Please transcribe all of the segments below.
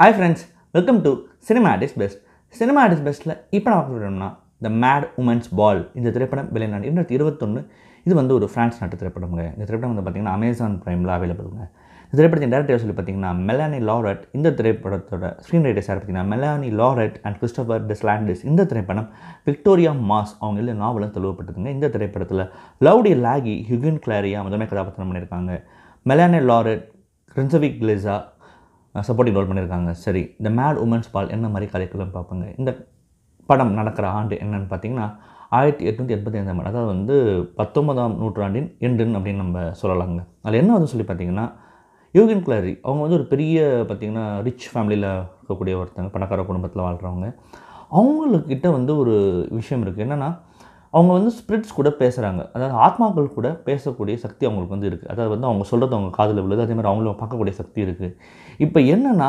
hi friends welcome to cinema at is best cinema artist பெஸ்ட்டில் இப்போ நான் சொல்லணும்னா த மேட் உமன்ஸ் பால் இந்த திரைப்படம் வெளிநாடு இரண்டாயிரத்தி இருபத்தொன்று இது வந்து ஒரு ஃப்ரான்ஸ் நாட்டு திரைப்படமுங்க இந்த திரைப்படம் வந்து பார்த்திங்கன்னா அமேசான் ப்ரைமில் அவைலபிளுங்க இந்த திரைப்படத்தின் டேரக்டர் சொல்லி பார்த்தீங்கன்னா மெலானி லாரட் இந்த திரைப்படத்தோட ஸ்க்ரீன் ரைட்டர்ஸ் சார் பார்த்தீங்கன்னா Melanie Laurent and Christopher Deslandes இந்த திரைப்படம் விக்டோரியா மாஸ் அவங்க இல்லை நாவலும் தெளிவப்பட்டதுங்க இந்த திரைப்படத்தில் லவ்டி லாகி ஹியூகின் கிளாரியா முதன்மை கதாபாத்திரம் பண்ணியிருக்காங்க மெலானி லாரட் கிரின்சவிக் கிளிசா சப்போர்ட்டிவ் ரோல் பண்ணியிருக்காங்க சரி இந்த மேட் உமன்ஸ் பால் என்ன மாதிரி கதைக்குள்ளன்னு பார்ப்பாங்க இந்த படம் நடக்கிற ஆண்டு என்னென்னு பார்த்தீங்கன்னா ஆயிரத்தி எட்நூற்றி எண்பத்தி ஐந்தாம் ஆண்டு அதாவது வந்து பத்தொன்பதாம் நூற்றாண்டின் எண்டுன்னு அப்படின்னு நம்ம சொல்லலாங்க அதில் என்ன வந்து சொல்லி பார்த்தீங்கன்னா யூகின் கிளரி அவங்க வந்து ஒரு பெரிய பார்த்திங்கன்னா ரிச் ஃபேமிலியில் இருக்கக்கூடிய ஒருத்தங்க பணக்கார குடும்பத்தில் வாழ்கிறவங்க அவங்கக்கிட்ட வந்து ஒரு விஷயம் இருக்குது என்னென்னா அவங்க வந்து ஸ்பிரிட்ஸ் கூட பேசுகிறாங்க அதாவது ஆத்மாக்கள் கூட பேசக்கூடிய சக்தி அவங்களுக்கு வந்து இருக்குது அதாவது வந்து அவங்க சொல்கிறது அவங்க காதில் விழுது அதேமாதிரி அவங்களும் பார்க்கக்கூடிய சக்தி இருக்குது இப்போ என்னென்னா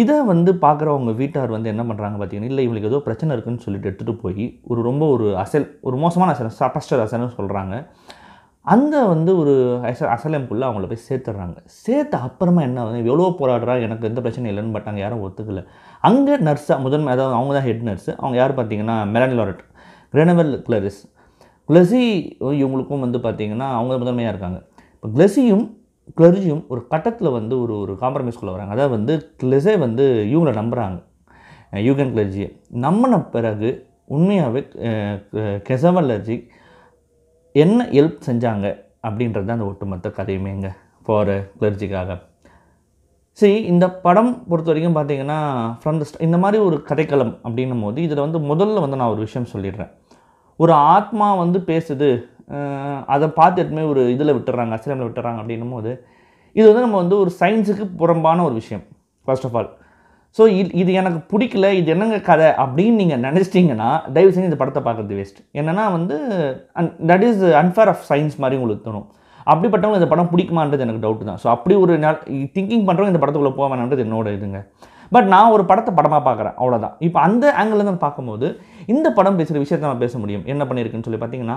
இதை வந்து பார்க்குறவங்க வீட்டார் வந்து என்ன பண்ணுறாங்க பார்த்தீங்கன்னா இல்லை இவங்களுக்கு ஏதோ பிரச்சனை இருக்குதுன்னு சொல்லிட்டு எடுத்துகிட்டு போய் ஒரு ரொம்ப ஒரு அசல் ஒரு மோசமான அசல் சபஸ்டர் அசல்னு சொல்கிறாங்க அந்த வந்து ஒரு அச அசலம்குள்ளே அவங்கள போய் சேர்த்துடுறாங்க சேர்த்த அப்புறமா என்ன வந்து எவ்வளோ போராடுறா எனக்கு எந்த பிரச்சனை இல்லைன்னு பட்டாங்க யாரும் ஒத்துக்கல அங்கே நர்ஸாக முதன்மை அதாவது அவங்க தான் ஹெட் நர்ஸு அவங்க யார் பார்த்தீங்கன்னா மெலனிலோரட் ரெனவல் கிளரிஸ் கிளசி இவங்களுக்கும் வந்து பார்த்திங்கன்னா அவங்க முதன்மையாக இருக்காங்க இப்போ கிளசியும் கிளர்ஜியும் ஒரு கட்டத்தில் வந்து ஒரு ஒரு காம்ப்ரமைஸ் கொள்ள வராங்க அதாவது வந்து கிளசே வந்து இவங்களை நம்புகிறாங்க யூகன் கிளர்ஜியை நம்பின பிறகு உண்மையாகவே கெசவலர்ஜி என்ன ஹெல்ப் செஞ்சாங்க அப்படின்றது தான் அந்த ஒட்டுமொத்த கதையுமேங்க ஃபார் கிளர்ஜிக்காக சரி இந்த படம் பொறுத்த வரைக்கும் பார்த்தீங்கன்னா ஃப்ரம் த இந்த மாதிரி ஒரு கதைக்களம் அப்படின்னும் போது இதில் வந்து முதல்ல வந்து நான் ஒரு விஷயம் சொல்லிடுறேன் ஒரு ஆத்மா வந்து பேசுது அதை பார்த்து எட்டுமே ஒரு இதில் விட்டுறாங்க அசிரமில் விட்டுறாங்க அப்படின்னும் போது இது வந்து நம்ம வந்து ஒரு சயின்ஸுக்கு புறம்பான ஒரு விஷயம் ஃபர்ஸ்ட் ஆஃப் ஆல் ஸோ இது இது எனக்கு பிடிக்கல இது என்னங்க கதை அப்படின்னு நீங்கள் நினச்சிட்டிங்கன்னா தயவு செஞ்சு இந்த படத்தை பார்க்குறது வேஸ்ட் என்னென்னா வந்து and that is unfair of science மாதிரி உங்களுக்கு தோணும் அப்படிப்பட்டவங்க இந்த படம் பிடிக்குமான்றது எனக்கு டவுட் தான் ஸோ அப்படி ஒரு திங்கிங் பண்ணுறவங்க இந்த படத்துக்குள்ளே போக வேணான்றது என்னோட இதுங்க பட் நான் ஒரு படத்தை படமாக பார்க்குறேன் அவ்வளோதான் இப்போ அந்த ஆங்கிலேருந்து பார்க்கும்போது இந்த படம் பேசுகிற விஷயத்தை நம்ம பேச முடியும் என்ன பண்ணியிருக்குன்னு சொல்லி பார்த்தீங்கன்னா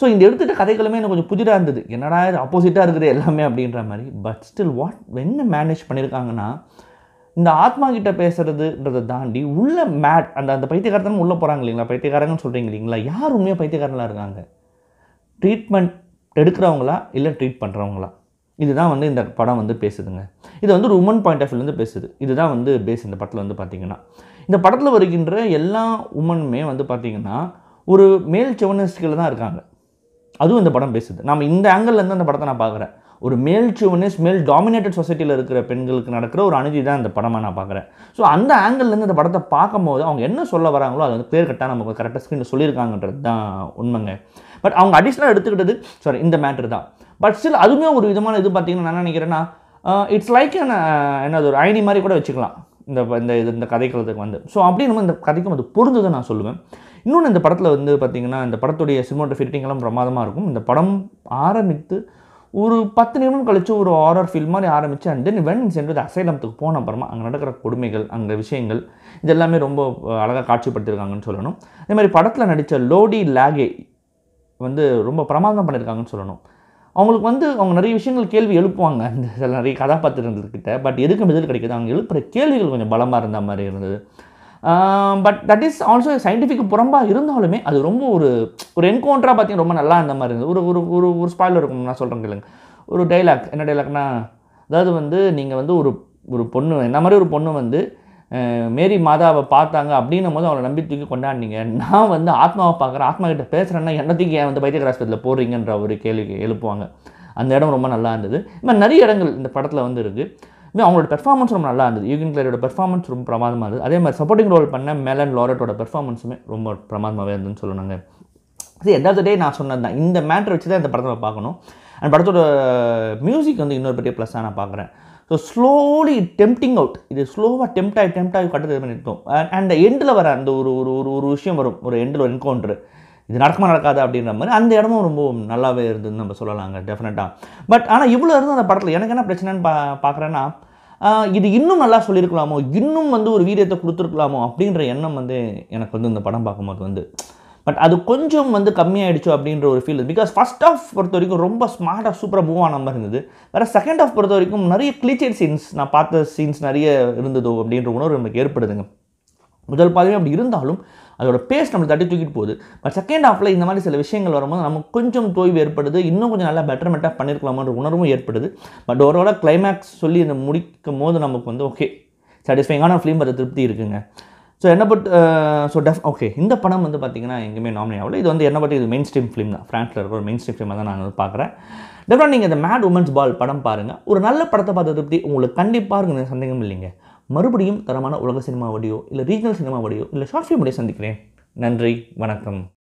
ஸோ இந்த எடுத்துகிட்ட கதைகளுமே எனக்கு கொஞ்சம் புதிராக இருந்தது என்னடா இது ஆப்போசிட்டாக இருக்குது எல்லாமே அப்படின்ற மாதிரி பட் ஸ்டில் வாட் என்ன மேனேஜ் பண்ணியிருக்காங்கன்னா இந்த ஆத்மா கிட்டே பேசுகிறதுன்றதை தாண்டி உள்ள மேட் அந்த அந்த பைத்தியக்காரத்தனம் உள்ளே போகிறாங்க இல்லைங்களா பைத்தியக்காரங்கன்னு சொல்கிறீங்க இல்லைங்களா யார் உண்மையாக பைத்தியக்காரங்களாக இருக்காங்க ட்ரீட்மெண்ட் எடுக்கிறவங்களா இல்லை ட்ரீட் பண்ணுறவங்களா இதுதான் வந்து இந்த படம் வந்து பேசுதுங்க இது வந்து ஒரு உமன் பாயிண்ட் ஆஃப் வியூலேருந்து பேசுது இதுதான் வந்து பேஸ் இந்த படத்தில் வந்து பார்த்திங்கன்னா இந்த படத்தில் வருகின்ற எல்லா உமனுமே வந்து பார்த்திங்கன்னா ஒரு மேல் செவனிஸ்ட்களில் தான் இருக்காங்க அதுவும் இந்த படம் பேசுது நம்ம இந்த ஆங்கிள்லேருந்து அந்த படத்தை நான் பார்க்குறேன் ஒரு மேல் டுவனிஸ் மேல் டாமினேட்டட் சொசைட்டியில் இருக்கிற பெண்களுக்கு நடக்கிற ஒரு அநீதி தான் இந்த படமாக நான் பார்க்குறேன் ஸோ அந்த ஆங்கிள்லேருந்து இந்த படத்தை பார்க்கும்போது அவங்க என்ன சொல்ல வராங்களோ அது வந்து பேர் கட்டாக நமக்கு கரெக்டாக ஸ்க்ரீன் சொல்லியிருக்காங்கன்றது தான் உண்மைங்க பட் அவங்க அடிஷ்னலாக எடுத்துக்கிட்டது சாரி இந்த மேட்ரு தான் பட் ஸ்டில் அதுவுமே ஒரு விதமான இது பார்த்தீங்கன்னா நான் நினைக்கிறேன்னா இட்ஸ் லைக் என்னது ஒரு அயனி மாதிரி கூட வச்சுக்கலாம் இந்த இந்த இது இந்த கதைக்கிறதுக்கு வந்து ஸோ அப்படின்னு இந்த கதைக்கும் அது பொருந்ததை நான் சொல்லுவேன் இன்னொன்று இந்த படத்தில் வந்து பார்த்திங்கன்னா இந்த படத்துடைய சினிமோட்டோ ஃபிட்டிங்கெல்லாம் பிரமாதமாக இருக்கும் இந்த படம் ஆரம்பித்து ஒரு பத்து நிமிடம் கழித்து ஒரு ஹாரர் ஃபில் மாதிரி ஆரம்பித்து அண்ட் தென் வென் சென்று அசைலமத்துக்கு போன அப்புறமா அங்கே நடக்கிற கொடுமைகள் அங்கே விஷயங்கள் இது எல்லாமே ரொம்ப அழகாக காட்சிப்படுத்தியிருக்காங்கன்னு சொல்லணும் அதே மாதிரி படத்தில் நடித்த லோடி லாகே வந்து ரொம்ப பிரமாதம் பண்ணியிருக்காங்கன்னு சொல்லணும் அவங்களுக்கு வந்து அவங்க நிறைய விஷயங்கள் கேள்வி எழுப்புவாங்க இந்த சில நிறைய கதாபாத்திரங்கள்கிட்ட பட் எதுக்கு பதில் கிடைக்கிது அவங்க எழுப்புகிற கேள்விகள் கொஞ்சம் பலமாக இருந்த மாதிரி இருந்தது but that is also scientific புறம்பாக இருந்தாலுமே அது ரொம்ப ஒரு ஒரு என்கவுண்டராக பார்த்தீங்கன்னா ரொம்ப நல்லா இருந்த மாதிரி இருந்தது ஒரு ஒரு ஒரு ஒரு ஸ்பாயில் இருக்கும் நான் சொல்கிறேன் கேளுங்க ஒரு டைலாக் என்ன டைலாக்னா அதாவது வந்து நீங்கள் வந்து ஒரு ஒரு பொண்ணு என்ன மாதிரி ஒரு பொண்ணு வந்து மேரி மாதாவை பார்த்தாங்க அப்படின்னும் போது அவளை நம்பி தூக்கி கொண்டாடினீங்க நான் வந்து ஆத்மாவை பார்க்குறேன் ஆத்மா கிட்ட பேசுகிறேன்னா என்னத்துக்கு ஏன் வந்து பைத்திய ஆஸ்பத்திரியில் போகிறீங்கன்ற ஒரு கேள்வி எழுப்புவாங்க அந்த இடம் ரொம்ப நல்லா இருந்தது இந்த நிறைய இடங்கள் இந்த படத்தில் வந்து இருக்குது இப்போ அவங்களோட பெர்ஃபார்மன்ஸ் ரொம்ப நல்லா இருந்தது யூகின் கிளரியோட பெர்ஃபார்மன்ஸ் ரொம்ப பிரமாதமாக இருந்தது அதே மாதிரி சப்போர்ட்டிங் ரோல் பண்ண மேலன் லாரட்டோட பெர்ஃபார்மன்ஸுமே ரொம்ப பிரமாதமாகவே இருந்ததுன்னு சொல்லணுங்க சரி எந்த டே நான் சொன்னது தான் இந்த மேட்ரு வச்சு தான் இந்த படத்தை பார்க்கணும் அண்ட் படத்தோட மியூசிக் வந்து இன்னொரு பெரிய ப்ளஸ்ஸாக நான் பார்க்குறேன் ஸோ ஸ்லோலி டெம்ப்டிங் அவுட் இது ஸ்லோவாக டெம்ட் ஆகி டெம்ட் ஆகி கட்டுறது பண்ணிருக்கோம் அண்ட் எண்டில் வர அந்த ஒரு ஒரு ஒரு ஒரு விஷயம் வரும் ஒரு எண்டில் ஒரு என்கவுண்ட்ரு இது நடக்குமா நடக்காது அப்படின்ற மாதிரி அந்த இடமும் ரொம்ப நல்லாவே இருந்ததுன்னு நம்ம சொல்லலாங்க டெஃபினட்டாக பட் ஆனால் இவ்வளோ இருந்தும் அந்த படத்தில் எனக்கு என்ன பிரச்சனைன்னு பா பார்க்குறேன்னா இது இன்னும் நல்லா சொல்லியிருக்கலாமோ இன்னும் வந்து ஒரு வீரியத்தை கொடுத்துருக்கலாமோ அப்படின்ற எண்ணம் வந்து எனக்கு வந்து இந்த படம் பார்க்கும்போது வந்து பட் அது கொஞ்சம் வந்து கம்மியாயிடுச்சு அப்படின்ற ஒரு ஃபீல் பிகாஸ் ஃபஸ்ட் ஆஃப் பொறுத்த வரைக்கும் ரொம்ப ஸ்மார்ட்டாக சூப்பராக மூவ் ஆன மாதிரி இருந்தது வேறு செகண்ட் ஆஃப் பொறுத்த வரைக்கும் நிறைய கிளீச்சர் சீன்ஸ் நான் பார்த்த சீன்ஸ் நிறைய இருந்ததோ அப்படின்ற உணர்வு நமக்கு ஏற்படுதுங்க முதல் பாதையும் அப்படி இருந்தாலும் அதோட பேஸ் நம்மளை தட்டி தூக்கிட்டு போகுது பட் செகண்ட் ஆஃபில் இந்த மாதிரி சில விஷயங்கள் வரும்போது நமக்கு கொஞ்சம் தோய்வு ஏற்படுது இன்னும் கொஞ்சம் நல்லா பெட்டர்மெண்ட்டாக பண்ணியிருக்கலாமான்ற உணர்வும் ஏற்படுது பட் ஓவராலாக கிளைமேக்ஸ் சொல்லி இதை முடிக்கும் போது நமக்கு வந்து ஓகே சாட்டிஸ்ஃபைங்கான ஃபிலிம் அது திருப்தி இருக்குங்க ஸோ என்ன பட் ஸோ டெஃப் ஓகே இந்த படம் வந்து பார்த்திங்கன்னா எங்கேயுமே நாமினேட் ஆகல இது வந்து என்ன பற்றி இது மெயின் ஸ்ட்ரீம் ஃபிலிம் தான் ஃப்ரான்ஸில் இருக்கிற ஒரு மெயின் ஸ்ட்ரீம் ஃபிலிம் தான் நான் வந்து பார்க்குறேன் டெஃபினட் நீங்கள் இந்த மேட் உமன்ஸ் பால் படம் பாருங்கள் ஒரு நல்ல படத்தை பார்த்த திருப்தி உங்களுக்கு கண்டிப்பாக இருக்குங்க சந்தேகம் இல்லைங்க மறுபடியும் தரமான உலக சினிமா வடியோ இல்லை ரீஜனல் சினிமா வடியோ இல்லை ஷார்ட் ஃபிலிம் வடியோ சந்திக்கிறேன் நன்றி வணக்கம்